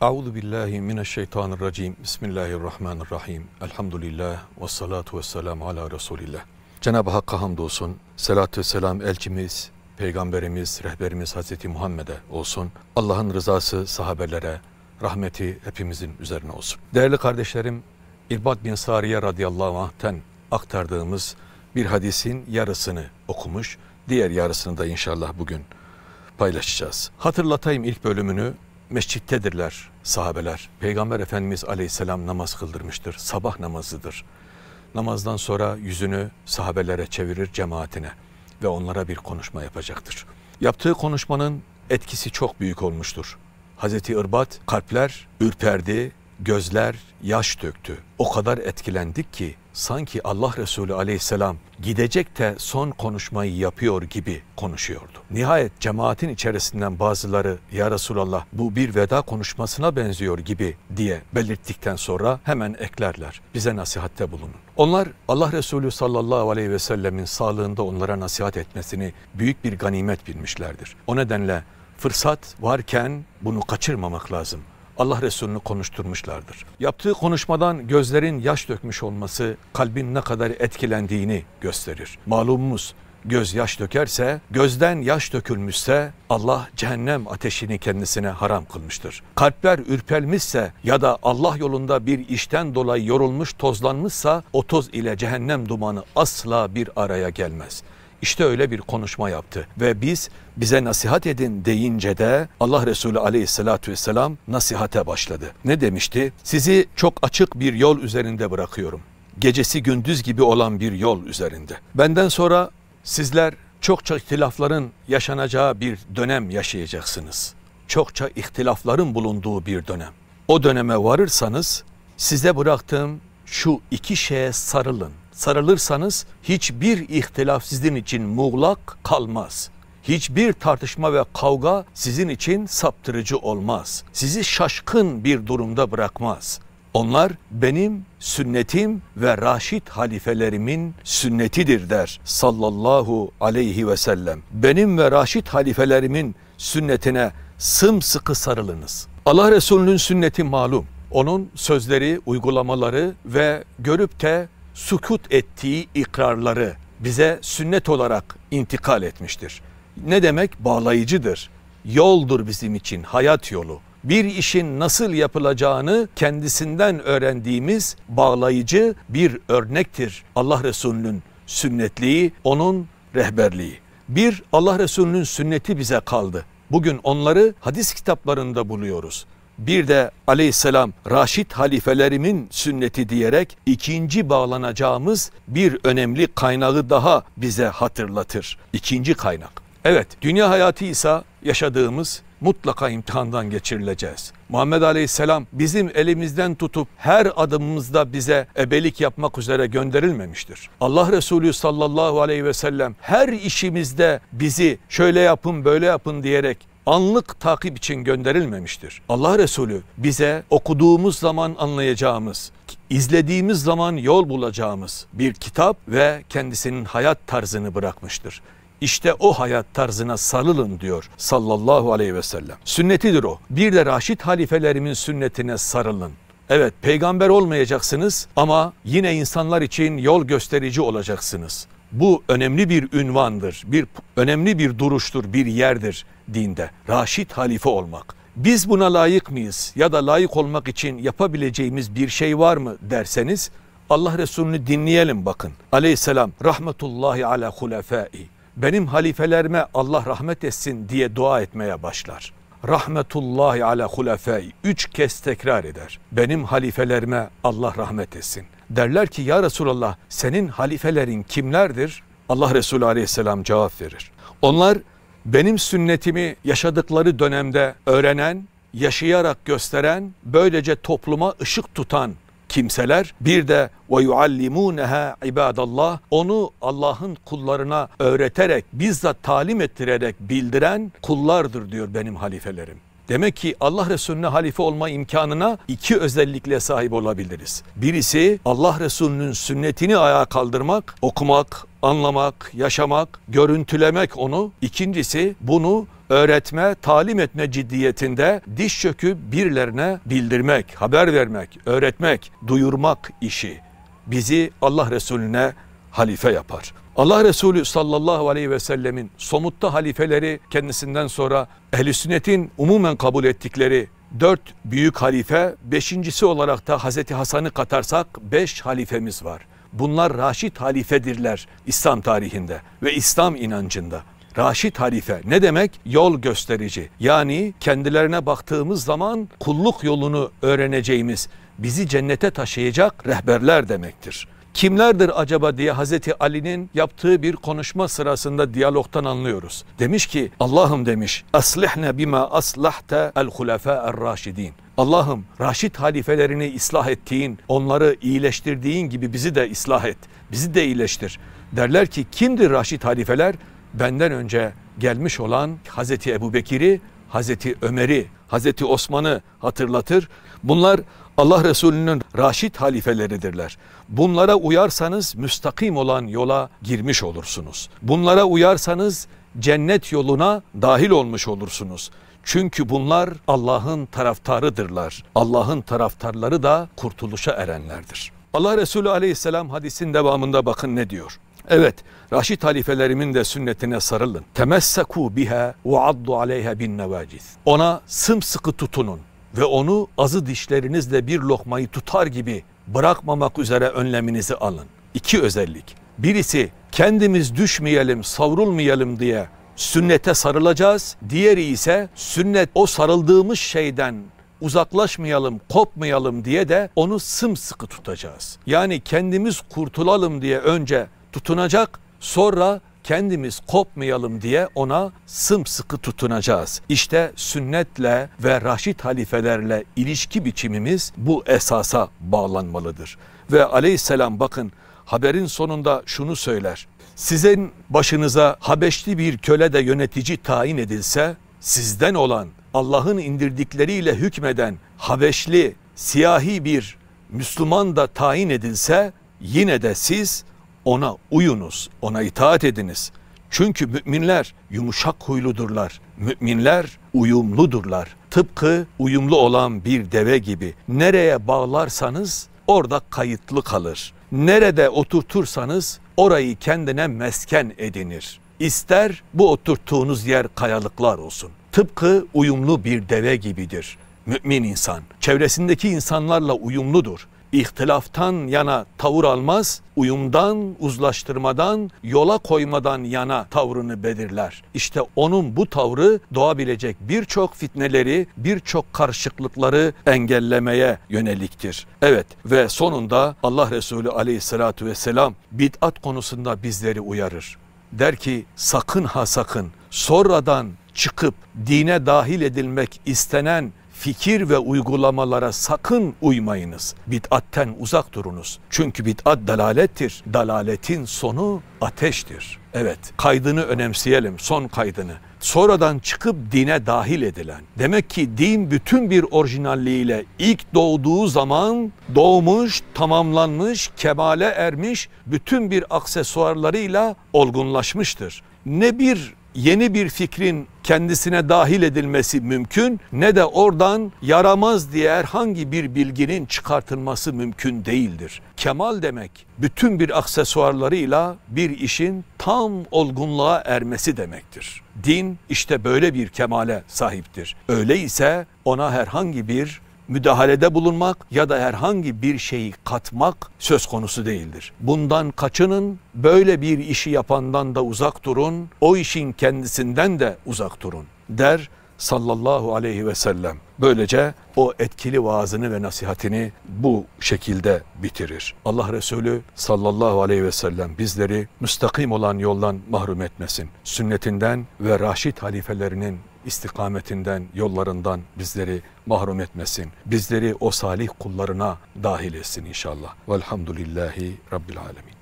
Euzu billahi mineşşeytanirracim. Bismillahirrahmanirrahim. Elhamdülillah ve salatu vesselam ala Resulillah. Cenab-ı Hakk'a hamdolsun. Salatü selam elçimiz, peygamberimiz, rehberimiz Hazreti Muhammed'e olsun. Allah'ın rızası sahabelere, rahmeti hepimizin üzerine olsun. Değerli kardeşlerim, İrbad bin Sariye radıyallahu anh'ten aktardığımız bir hadisin yarısını okumuş, diğer yarısını da inşallah bugün paylaşacağız. Hatırlatayım ilk bölümünü mescittedirler sahabeler. Peygamber Efendimiz aleyhisselam namaz kıldırmıştır. Sabah namazıdır. Namazdan sonra yüzünü sahabelere çevirir cemaatine ve onlara bir konuşma yapacaktır. Yaptığı konuşmanın etkisi çok büyük olmuştur. Hazreti Irbat kalpler ürperdi, Gözler yaş döktü. O kadar etkilendik ki sanki Allah Resulü aleyhisselam gidecek de son konuşmayı yapıyor gibi konuşuyordu. Nihayet cemaatin içerisinden bazıları ya Resulallah bu bir veda konuşmasına benziyor gibi diye belirttikten sonra hemen eklerler. Bize nasihatte bulunun. Onlar Allah Resulü sallallahu aleyhi ve sellemin sağlığında onlara nasihat etmesini büyük bir ganimet bilmişlerdir. O nedenle fırsat varken bunu kaçırmamak lazım. Allah Resulü'nü konuşturmuşlardır. Yaptığı konuşmadan gözlerin yaş dökmüş olması kalbin ne kadar etkilendiğini gösterir. Malumumuz göz yaş dökerse, gözden yaş dökülmüşse Allah cehennem ateşini kendisine haram kılmıştır. Kalpler ürpermişse ya da Allah yolunda bir işten dolayı yorulmuş tozlanmışsa o toz ile cehennem dumanı asla bir araya gelmez.'' İşte öyle bir konuşma yaptı ve biz bize nasihat edin deyince de Allah Resulü aleyhissalatü vesselam nasihate başladı. Ne demişti? Sizi çok açık bir yol üzerinde bırakıyorum. Gecesi gündüz gibi olan bir yol üzerinde. Benden sonra sizler çokça ihtilafların yaşanacağı bir dönem yaşayacaksınız. Çokça ihtilafların bulunduğu bir dönem. O döneme varırsanız size bıraktığım şu iki şeye sarılın sarılırsanız hiçbir ihtilaf sizin için muğlak kalmaz. Hiçbir tartışma ve kavga sizin için saptırıcı olmaz. Sizi şaşkın bir durumda bırakmaz. Onlar benim sünnetim ve raşit halifelerimin sünnetidir der sallallahu aleyhi ve sellem. Benim ve raşit halifelerimin sünnetine sımsıkı sarılınız. Allah Resulü'nün sünneti malum. Onun sözleri, uygulamaları ve görüp de sukut ettiği ikrarları bize sünnet olarak intikal etmiştir. Ne demek? Bağlayıcıdır. Yoldur bizim için hayat yolu. Bir işin nasıl yapılacağını kendisinden öğrendiğimiz bağlayıcı bir örnektir. Allah Resulü'nün sünnetliği, onun rehberliği. Bir Allah Resulü'nün sünneti bize kaldı. Bugün onları hadis kitaplarında buluyoruz bir de aleyhisselam Raşid halifelerimin sünneti diyerek ikinci bağlanacağımız bir önemli kaynağı daha bize hatırlatır. İkinci kaynak. Evet dünya hayatı ise yaşadığımız mutlaka imtihandan geçirileceğiz. Muhammed Aleyhisselam bizim elimizden tutup her adımımızda bize ebelik yapmak üzere gönderilmemiştir. Allah Resulü sallallahu aleyhi ve sellem her işimizde bizi şöyle yapın böyle yapın diyerek anlık takip için gönderilmemiştir. Allah Resulü bize okuduğumuz zaman anlayacağımız, izlediğimiz zaman yol bulacağımız bir kitap ve kendisinin hayat tarzını bırakmıştır. İşte o hayat tarzına sarılın diyor sallallahu aleyhi ve sellem. Sünnetidir o. Bir de Raşid halifelerimin sünnetine sarılın. Evet peygamber olmayacaksınız ama yine insanlar için yol gösterici olacaksınız. Bu önemli bir ünvandır, bir önemli bir duruştur, bir yerdir dinde. Raşid halife olmak. Biz buna layık mıyız ya da layık olmak için yapabileceğimiz bir şey var mı derseniz Allah Resulü'nü dinleyelim bakın. Aleyhisselam rahmetullahi ala hulefai. Benim halifelerime Allah rahmet etsin diye dua etmeye başlar. Rahmetullahi ala hulefai. Üç kez tekrar eder. Benim halifelerime Allah rahmet etsin. Derler ki ya Resulallah senin halifelerin kimlerdir? Allah Resulü aleyhisselam cevap verir. Onlar benim sünnetimi yaşadıkları dönemde öğrenen, yaşayarak gösteren, böylece topluma ışık tutan kimseler bir de ve yuallimuneha ibadallah onu Allah'ın kullarına öğreterek bizzat talim ettirerek bildiren kullardır diyor benim halifelerim. Demek ki Allah Resulüne halife olma imkanına iki özellikle sahip olabiliriz. Birisi Allah Resulünün sünnetini ayağa kaldırmak, okumak, anlamak, yaşamak, görüntülemek onu. İkincisi bunu öğretme, talim etme ciddiyetinde diş çöküp birilerine bildirmek, haber vermek, öğretmek, duyurmak işi bizi Allah Resulüne halife yapar. Allah Resulü sallallahu aleyhi ve sellemin somutta halifeleri kendisinden sonra ehli sünnetin umumen kabul ettikleri dört büyük halife, beşincisi olarak da Hazreti Hasan'ı katarsak beş halifemiz var. Bunlar Raşid halifedirler İslam tarihinde ve İslam inancında. Raşid halife ne demek? Yol gösterici. Yani kendilerine baktığımız zaman kulluk yolunu öğreneceğimiz, bizi cennete taşıyacak rehberler demektir kimlerdir acaba diye Hazreti Ali'nin yaptığı bir konuşma sırasında diyalogtan anlıyoruz. Demiş ki Allah'ım demiş aslihne bima aslahte el hulefâ er raşidin. Allah'ım Raşid halifelerini ıslah ettiğin, onları iyileştirdiğin gibi bizi de ıslah et, bizi de iyileştir. Derler ki kimdir Raşid halifeler? Benden önce gelmiş olan Hazreti Ebu Bekir'i, Hazreti Ömer'i, Hazreti Osman'ı hatırlatır. Bunlar Allah Resulü'nün raşit halifeleridirler. Bunlara uyarsanız müstakim olan yola girmiş olursunuz. Bunlara uyarsanız cennet yoluna dahil olmuş olursunuz. Çünkü bunlar Allah'ın taraftarıdırlar. Allah'ın taraftarları da kurtuluşa erenlerdir. Allah Resulü aleyhisselam hadisin devamında bakın ne diyor. Evet, Raşid halifelerimin de sünnetine sarılın. Temesseku biha ve addu aleyha bin nevaciz. Ona sımsıkı tutunun ve onu azı dişlerinizle bir lokmayı tutar gibi bırakmamak üzere önleminizi alın. İki özellik. Birisi kendimiz düşmeyelim, savrulmayalım diye sünnete sarılacağız. Diğeri ise sünnet o sarıldığımız şeyden uzaklaşmayalım, kopmayalım diye de onu sımsıkı tutacağız. Yani kendimiz kurtulalım diye önce tutunacak, sonra kendimiz kopmayalım diye ona sımsıkı tutunacağız. İşte sünnetle ve raşit halifelerle ilişki biçimimiz bu esasa bağlanmalıdır. Ve aleyhisselam bakın haberin sonunda şunu söyler. Sizin başınıza Habeşli bir köle de yönetici tayin edilse sizden olan Allah'ın indirdikleriyle hükmeden Habeşli siyahi bir Müslüman da tayin edilse yine de siz ona uyunuz, ona itaat ediniz. Çünkü müminler yumuşak huyludurlar. Müminler uyumludurlar. Tıpkı uyumlu olan bir deve gibi nereye bağlarsanız orada kayıtlı kalır. Nerede oturtursanız orayı kendine mesken edinir. İster bu oturttuğunuz yer kayalıklar olsun. Tıpkı uyumlu bir deve gibidir. Mümin insan çevresindeki insanlarla uyumludur ihtilaftan yana tavır almaz, uyumdan, uzlaştırmadan, yola koymadan yana tavrını belirler. İşte onun bu tavrı doğabilecek birçok fitneleri, birçok karışıklıkları engellemeye yöneliktir. Evet ve sonunda Allah Resulü aleyhissalatü vesselam bid'at konusunda bizleri uyarır. Der ki sakın ha sakın sonradan çıkıp dine dahil edilmek istenen fikir ve uygulamalara sakın uymayınız. Bid'atten uzak durunuz. Çünkü bid'at dalalettir. Dalaletin sonu ateştir. Evet kaydını önemseyelim son kaydını. Sonradan çıkıp dine dahil edilen. Demek ki din bütün bir orijinalliğiyle ilk doğduğu zaman doğmuş, tamamlanmış, kemale ermiş bütün bir aksesuarlarıyla olgunlaşmıştır. Ne bir yeni bir fikrin kendisine dahil edilmesi mümkün ne de oradan yaramaz diye herhangi bir bilginin çıkartılması mümkün değildir. Kemal demek bütün bir aksesuarlarıyla bir işin tam olgunluğa ermesi demektir. Din işte böyle bir kemale sahiptir. Öyle ise ona herhangi bir müdahalede bulunmak ya da herhangi bir şeyi katmak söz konusu değildir. Bundan kaçının, böyle bir işi yapandan da uzak durun, o işin kendisinden de uzak durun der sallallahu aleyhi ve sellem. Böylece o etkili vaazını ve nasihatini bu şekilde bitirir. Allah Resulü sallallahu aleyhi ve sellem bizleri müstakim olan yoldan mahrum etmesin. Sünnetinden ve raşit halifelerinin istikametinden, yollarından bizleri mahrum etmesin. Bizleri o salih kullarına dahil etsin inşallah. Velhamdülillahi Rabbil Alemin.